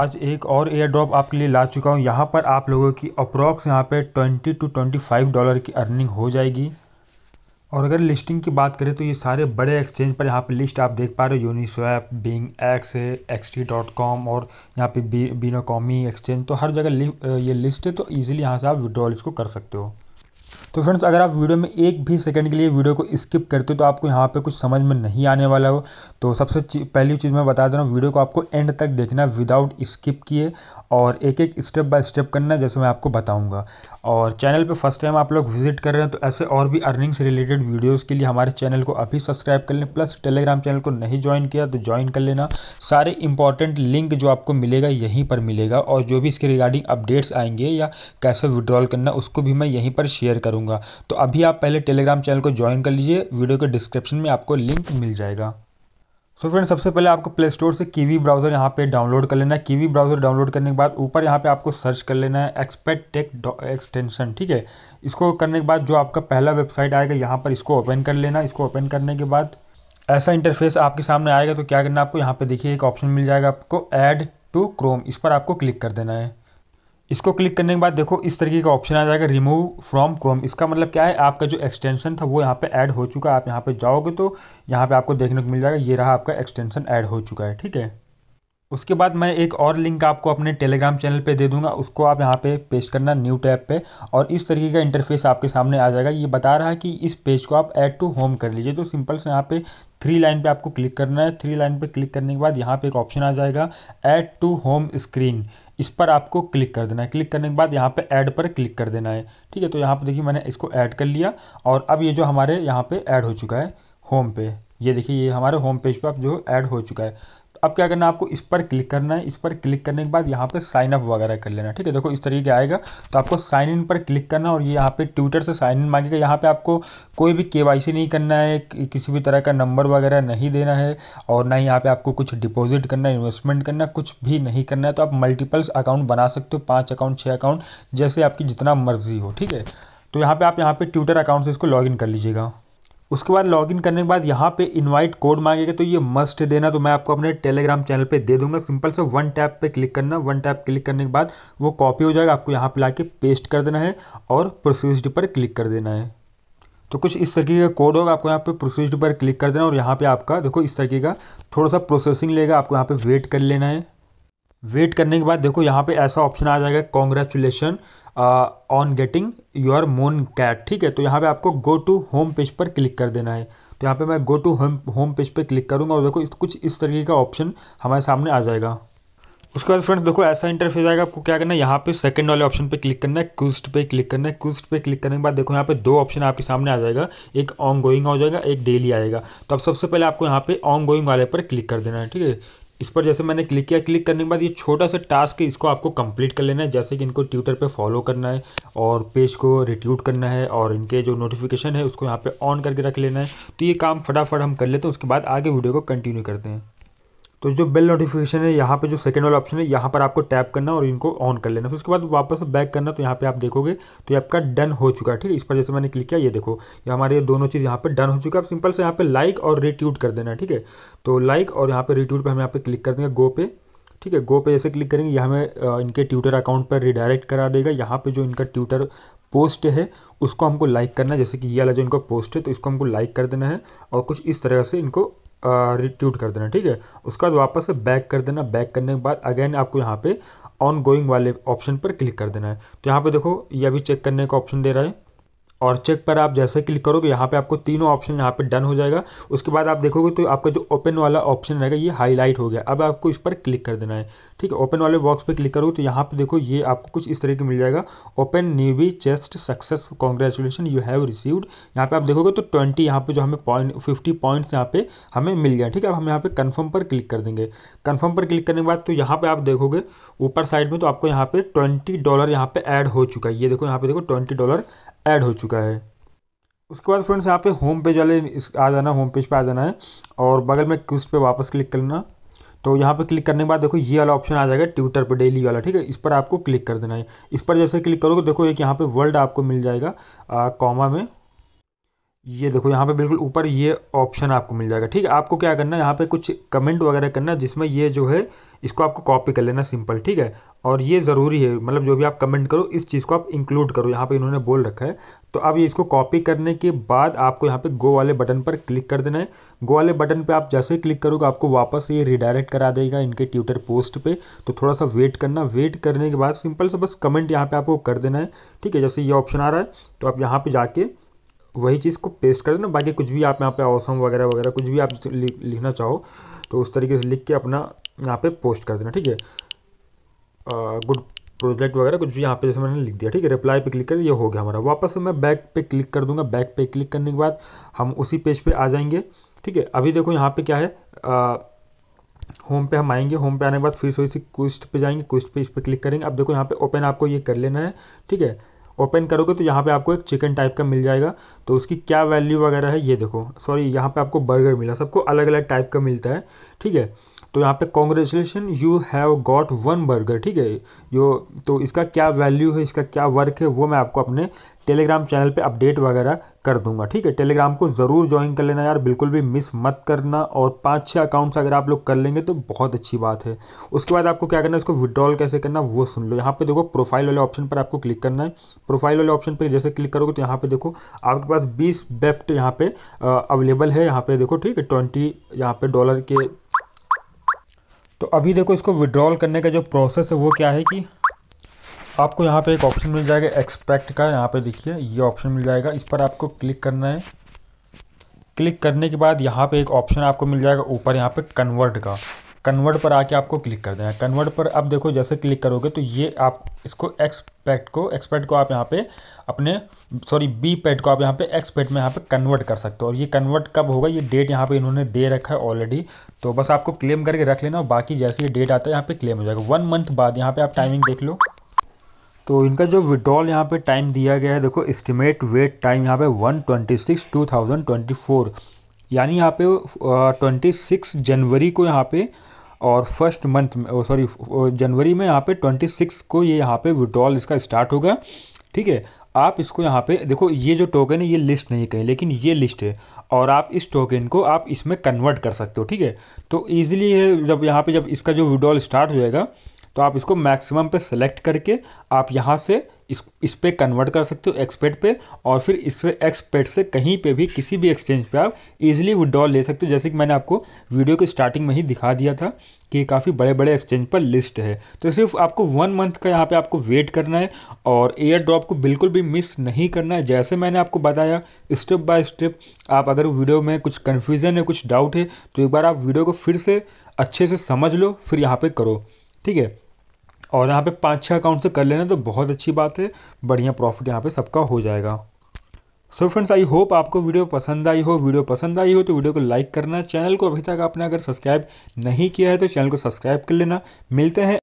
आज एक और एयर ड्रॉप आपके लिए ला चुका हूँ यहाँ पर आप लोगों की अप्रॉक्स यहाँ पे 20 टू 25 डॉलर की अर्निंग हो जाएगी और अगर लिस्टिंग की बात करें तो ये सारे बड़े एक्सचेंज पर यहाँ पे लिस्ट आप देख पा रहे हो Uniswap Bing X X XT dot com और यहाँ पे बी बीनोकॉमी एक्सचेंज तो हर जगह ये लिस्ट है तो ईजिली यहाँ से आप विड्रॉल इसको कर सकते हो तो फ्रेंड्स अगर आप वीडियो में एक भी सेकंड के लिए वीडियो को स्किप करते हो तो आपको यहाँ पे कुछ समझ में नहीं आने वाला हो तो सबसे पहली चीज़ मैं बता दे रहा हूँ वीडियो को आपको एंड तक देखना विदाउट स्किप किए और एक एक स्टेप बाय स्टेप करना जैसे मैं आपको बताऊँगा और चैनल पर फर्स्ट टाइम आप लोग विजिट कर रहे हैं तो ऐसे और भी अर्निंग से रिलेटेड वीडियोज़ के लिए हमारे चैनल को अभी सब्सक्राइब कर लें प्लस टेलीग्राम चैनल को नहीं ज्वाइन किया तो ज्वाइन कर लेना सारे इंपॉर्टेंट लिंक जो आपको मिलेगा यहीं पर मिलेगा और जो भी इसके रिगार्डिंग अपडेट्स आएंगे या कैसे विड्रॉल करना उसको भी मैं यहीं पर शेयर करूँगा करूँगा तो अभी आप पहले टेलीग्राम चैनल को ज्वाइन कर लीजिए वीडियो के डिस्क्रिप्शन में आपको लिंक मिल जाएगा सो so फ्रेंड सबसे पहले आपको प्ले स्टोर से कीवी ब्राउज़र यहाँ पे डाउनलोड कर लेना है कीवी ब्राउज़र डाउनलोड करने के बाद ऊपर यहाँ पे आपको सर्च कर लेना है एक्सपेक्ट टेक एक्सटेंशन ठीक है इसको करने के बाद जो आपका पहला वेबसाइट आएगा यहाँ पर इसको ओपन कर लेना इसको ओपन करने के बाद ऐसा इंटरफेस आपके सामने आएगा तो क्या करना आपको यहाँ पर देखिए एक ऑप्शन मिल जाएगा आपको एड टू क्रोम इस पर आपको क्लिक कर देना है इसको क्लिक करने के बाद देखो इस तरीके का ऑप्शन आ जाएगा रिमूव फ्रॉम क्रोम इसका मतलब क्या है आपका जो एक्सटेंशन था वो यहाँ पे ऐड हो चुका है आप यहाँ पे जाओगे तो यहाँ पे आपको देखने को मिल जाएगा ये रहा आपका एक्सटेंशन ऐड हो चुका है ठीक है उसके बाद मैं एक और लिंक आपको अपने टेलीग्राम चैनल पे दे दूंगा उसको आप यहाँ पे पेश करना न्यू टैब पे और इस तरीके का इंटरफेस आपके सामने आ जाएगा ये बता रहा है कि इस पेज को आप ऐड टू होम कर लीजिए तो सिंपल से यहाँ पे थ्री लाइन पे आपको क्लिक करना है थ्री लाइन पे क्लिक करने के बाद यहाँ पे एक ऑप्शन आ जाएगा ऐड टू होम स्क्रीन इस पर आपको क्लिक कर देना है क्लिक करने के बाद यहाँ पे ऐड पर क्लिक कर देना है ठीक है तो यहाँ पे देखिए मैंने इसको ऐड कर लिया और अब ये जो हमारे यहाँ पे ऐड हो चुका है होम पे ये देखिए ये हमारे होम पेज पे अब जो ऐड हो चुका है अब क्या करना है आपको इस पर क्लिक करना है इस पर क्लिक करने के बाद यहाँ पे साइन अप वगैरह कर लेना ठीक है देखो इस तरीके आएगा तो आपको साइन इन पर क्लिक करना और ये यहाँ पे ट्विटर से साइन इन मांगेगा यहाँ पे आपको कोई भी केवाईसी नहीं करना है किसी भी तरह का नंबर वगैरह नहीं देना है और ना ही यहाँ पर आपको कुछ डिपोजिट करना है इन्वेस्टमेंट करना कुछ भी नहीं करना है तो आप मल्टीपल्स अकाउंट बना सकते हो पाँच अकाउंट छः अकाउंट जैसे आपकी जितना मर्जी हो ठीक है तो यहाँ पर आप यहाँ पर ट्विटर अकाउंट से इसको लॉगिन कर लीजिएगा उसके बाद लॉगिन करने के बाद यहाँ पे इनवाइट कोड मांगेगा तो ये मस्ट देना तो मैं आपको अपने टेलीग्राम चैनल पे दे दूंगा सिंपल से वन टैप पे क्लिक करना वन टैप क्लिक करने के बाद वो कॉपी हो जाएगा आपको यहाँ पे लाके पेस्ट कर देना है और प्रोसीज पर क्लिक कर देना है तो कुछ इस तरीके का कोड होगा आपको यहाँ पे प्रोसीज पर क्लिक कर देना और यहाँ पर आपका देखो इस तरीके का थोड़ा सा प्रोसेसिंग लेगा आपको यहाँ पर वेट कर लेना है वेट करने के बाद देखो यहाँ पे ऐसा ऑप्शन आ जाएगा congratulation on getting your mon cat ठीक है तो यहाँ पे आपको गो टू होम पेज पर क्लिक कर देना है तो यहाँ पे मैं go to home home page पर क्लिक करूँगा और देखो इस कुछ इस तरीके का ऑप्शन हमारे सामने आ जाएगा उसके बाद फ्रेंड्स देखो ऐसा इंटरफेस आएगा आपको क्या करना है यहाँ पे सेकंड वाले ऑप्शन पे क्लिक करना है क्विस्ट पे क्लिक करना है क्विस्ट पे क्लिक करने के बाद देखो यहाँ पे दो ऑप्शन आपके सामने आ जाएगा एक ऑन गोइंग हो जाएगा एक डेली आएगा तो अब सबसे पहले आपको यहाँ पे ऑन गोइंग वाले पर क्लिक कर देना है ठीक है इस पर जैसे मैंने क्लिक किया क्लिक करने के बाद ये छोटा सा टास्क है इसको आपको कंप्लीट कर लेना है जैसे कि इनको ट्विटर पे फॉलो करना है और पेज को रिट्यूट करना है और इनके जो नोटिफिकेशन है उसको यहाँ पे ऑन करके रख लेना है तो ये काम फटाफट हम कर लेते हैं उसके बाद आगे वीडियो को कंटिन्यू करते हैं तो जो बेल नोटिफिकेशन है यहाँ पे जो सेकंड वाला ऑप्शन है यहाँ पर आपको टैप करना और इनको ऑन कर लेना फिर उसके बाद वापस बैक करना तो यहाँ पे आप देखोगे तो ये आपका डन हो चुका है ठीक है इस पर जैसे मैंने क्लिक किया ये देखो ये हमारे ये दोनों चीज़ यहाँ पे डन हो चुका है आप सिंपल से यहाँ पे लाइक और रिट्यूट कर देना ठीक है तो लाइक और यहाँ पर रिट्यूट पर हम यहाँ पे क्लिक कर देंगे गो पे ठीक है गो पे ऐसे क्लिक करेंगे यहाँ हमें इनके ट्विटर अकाउंट पर रिडायरेक्ट करा देगा यहाँ पर जो इनका ट्विटर पोस्ट है उसको हमको लाइक करना है जैसे कि ये वाला जो इनका पोस्ट है तो इसको हमको लाइक कर देना है और कुछ इस तरह से इनको रिट्यूट कर देना ठीक है उसके बाद वापस से बैक कर देना बैक करने के बाद अगेन आपको यहाँ पे ऑन गोइंग वाले ऑप्शन पर क्लिक कर देना है तो यहाँ पे देखो ये अभी चेक करने का ऑप्शन दे रहा है और चेक पर आप जैसे क्लिक करोगे यहाँ पे आपको तीनों ऑप्शन यहाँ पे डन हो जाएगा उसके बाद आप देखोगे तो आपका जो ओपन वाला ऑप्शन रहेगा ये हाईलाइट हो गया अब आपको इस पर क्लिक कर देना है ठीक है ओपन वाले बॉक्स पर क्लिक करोगे तो यहाँ पे देखो ये आपको कुछ इस तरीके मिल जाएगा open newbie chest success congratulation you have received यहाँ पर आप देखोगे तो ट्वेंटी यहाँ पर जो हमें पॉइंट फिफ्टी पॉइंट्स यहाँ पे हमें मिल गया ठीक है अब हम यहाँ पे कन्फर्म पर क्लिक कर देंगे कन्फर्म पर क्लिक करने के बाद तो यहाँ पे आप देखोगे ऊपर साइड में तो आपको यहाँ पे ट्वेंटी डॉलर यहाँ पे ऐड हो चुका है ये देखो यहाँ पे देखो ट्वेंटी डॉलर ऐड हो चुका है उसके बाद फ्रेंड्स यहाँ पे होम पेज वाले इस आ जाना होम पेज पे आ जाना है और बगल में उस पर वापस क्लिक करना तो यहाँ पे क्लिक करने के बाद देखो ये वाला ऑप्शन आ जाएगा ट्विटर पे डेली वाला ठीक है इस पर आपको क्लिक कर देना है इस पर जैसे क्लिक करोगे देखो एक यहाँ पे वर्ल्ड आपको मिल जाएगा कॉमा में ये देखो यहाँ पे बिल्कुल ऊपर ये ऑप्शन आपको मिल जाएगा ठीक है आपको क्या करना है यहाँ पे कुछ कमेंट वगैरह करना है जिसमें ये जो है इसको आपको कॉपी कर लेना सिंपल ठीक है और ये ज़रूरी है मतलब जो भी आप कमेंट करो इस चीज़ को आप इंक्लूड करो यहाँ पे इन्होंने बोल रखा है तो अब ये इसको कॉपी करने के बाद आपको यहाँ पे गो वाले बटन पर क्लिक कर देना है गो वाले बटन पे आप जैसे क्लिक करोगे आपको वापस ये रिडायरेक्ट करा देगा इनके ट्विटर पोस्ट पे तो थोड़ा सा वेट करना वेट करने के बाद सिंपल सा बस कमेंट यहाँ पर आपको कर देना है ठीक है जैसे ये ऑप्शन आ रहा है तो आप यहाँ पर जाके वही चीज़ को पेस्ट कर देना बाकी कुछ भी आप यहाँ पे औसम वगैरह वगैरह कुछ भी आप लिखना चाहो तो उस तरीके से लिख के अपना यहाँ पे पोस्ट कर देना ठीक है गुड प्रोजेक्ट वगैरह कुछ भी यहाँ पे जैसे मैंने लिख दिया ठीक है रिप्लाई पे क्लिक कर ये हो गया हमारा वापस मैं बैक पे क्लिक कर दूंगा बैक पे क्लिक करने के बाद हम उसी पेज पे आ जाएंगे ठीक है अभी देखो यहाँ पे क्या है आ, होम पे हम आएंगे होम पे आने के बाद फिर से इसी क्विस्ट पे जाएंगे क्विस्ट पे इस पर क्लिक करेंगे अब देखो यहाँ पे ओपन आपको ये कर लेना है ठीक है ओपन करोगे तो यहाँ पे आपको एक चिकन टाइप का मिल जाएगा तो उसकी क्या वैल्यू वगैरह है ये देखो सॉरी यहाँ पे आपको बर्गर मिला सबको अलग अलग टाइप का मिलता है ठीक है तो यहाँ पे congratulation you have got one burger ठीक है यो तो इसका क्या वैल्यू है इसका क्या वर्क है वो मैं आपको अपने टेलीग्राम चैनल पे अपडेट वगैरह कर दूंगा ठीक है टेलीग्राम को ज़रूर ज्वाइन कर लेना यार बिल्कुल भी मिस मत करना और पाँच छः अकाउंट्स अगर आप लोग कर लेंगे तो बहुत अच्छी बात है उसके बाद आपको क्या करना है इसको विड्रॉल कैसे करना वो सुन लो यहाँ पे देखो प्रोफाइल वाले ऑप्शन पर आपको क्लिक करना है प्रोफाइल वाले ऑप्शन पर जैसे क्लिक करोगे तो यहाँ पर देखो आपके पास बीस बेप्ट यहाँ पर अवेलेबल है यहाँ पर देखो ठीक है ट्वेंटी यहाँ पर डॉलर के तो अभी देखो इसको विड्रॉल करने का जो प्रोसेस है वो क्या है कि आपको यहाँ पे एक ऑप्शन मिल जाएगा एक्सपेक्ट का यहाँ पे देखिए ये ऑप्शन मिल जाएगा इस पर आपको क्लिक करना है क्लिक करने के बाद यहाँ पे एक ऑप्शन आपको मिल जाएगा ऊपर यहाँ पे कन्वर्ट का कन्वर्ट पर आके आपको क्लिक कर देना है कन्वर्ट पर अब देखो जैसे क्लिक करोगे तो ये आप इसको एक्सपेक्ट को एक्सपेक्ट को आप यहाँ पे अपने सॉरी बी पैड को आप यहाँ पे एक्सपेक्ट में यहाँ पे कन्वर्ट कर सकते हो और ये कन्वर्ट कब होगा ये डेट यहाँ पे इन्होंने दे रखा है ऑलरेडी तो बस आपको क्लेम करके रख लेना और बाकी जैसे ये डेट आता है यहाँ पर क्लेम हो जाएगा वन मंथ बाद यहाँ पर आप टाइमिंग देख लो तो इनका जो विड्रॉल यहाँ पर टाइम दिया गया है देखो एस्टिमेट वेट टाइम यहाँ पे one twenty six two thousand twenty four यानी यहाँ पे ट्वेंटी सिक्स जनवरी को यहाँ पे और फर्स्ट मंथ में सॉरी जनवरी में यहाँ पे ट्वेंटी सिक्स को ये यहाँ पे विड्रॉल इसका स्टार्ट होगा ठीक है आप इसको यहाँ पे देखो ये जो टोकन है ये लिस्ट नहीं कहीं लेकिन ये लिस्ट है और आप इस टोकन को आप इसमें कन्वर्ट कर सकते हो ठीक है तो ईजिली जब यहाँ पे जब इसका जो विड्रॉल स्टार्ट हो जाएगा तो आप इसको मैक्सिमम पे सेलेक्ट करके आप यहाँ से इस इस पर कन्वर्ट कर सकते हो एक्सपेट पे और फिर इस पर एक्सपेट से कहीं पे भी किसी भी एक्सचेंज पे आप इजीली विड्रॉल ले सकते हो जैसे कि मैंने आपको वीडियो के स्टार्टिंग में ही दिखा दिया था कि काफ़ी बड़े बड़े एक्सचेंज पर लिस्ट है तो सिर्फ आपको वन मंथ का यहाँ पे आपको वेट करना है और एयर ड्रॉप को बिल्कुल भी मिस नहीं करना है जैसे मैंने आपको बताया स्टेप बाय स्टेप आप अगर वीडियो में कुछ कन्फ्यूज़न है कुछ डाउट है तो एक बार आप वीडियो को फिर से अच्छे से समझ लो फिर यहाँ पर करो ठीक है और यहाँ पे पाँच छः अकाउंट से कर लेना तो बहुत अच्छी बात है बढ़िया प्रॉफिट यहाँ पे सबका हो जाएगा सो फ्रेंड्स आई होप आपको वीडियो पसंद आई हो वीडियो पसंद आई हो तो वीडियो को लाइक करना चैनल को अभी तक आपने अगर सब्सक्राइब नहीं किया है तो चैनल को सब्सक्राइब कर लेना मिलते हैं